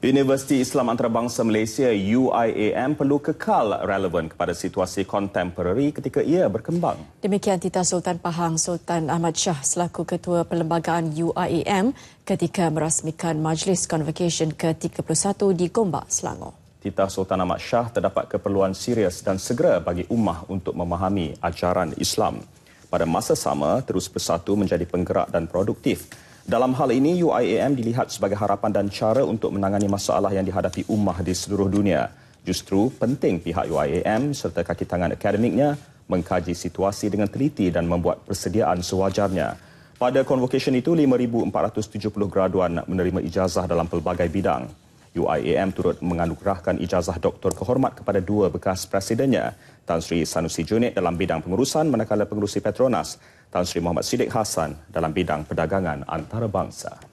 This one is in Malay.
Universiti Islam Antarabangsa Malaysia UIAM perlu kekal relevan kepada situasi kontemporari ketika ia berkembang. Demikian Tita Sultan Pahang Sultan Ahmad Shah selaku Ketua Perlembagaan UIAM ketika merasmikan Majlis Convocation ke-31 di Gombak, Selangor. Tita Sultan Ahmad Shah terdapat keperluan serius dan segera bagi ummah untuk memahami ajaran Islam. Pada masa sama, terus bersatu menjadi penggerak dan produktif dalam hal ini, UIAM dilihat sebagai harapan dan cara untuk menangani masalah yang dihadapi ummah di seluruh dunia. Justru penting pihak UIAM serta kaki tangan akademiknya mengkaji situasi dengan teliti dan membuat persediaan sewajarnya. Pada konvokasi itu, 5,470 graduan menerima ijazah dalam pelbagai bidang. UIAM turut menganugerahkan ijazah doktor kehormat kepada dua bekas presidennya, Tan Sri Sanusi Junid dalam bidang pengurusan manakala pengurusi Petronas, Tan Sri Muhammad Siddiq Hassan dalam bidang perdagangan antarabangsa.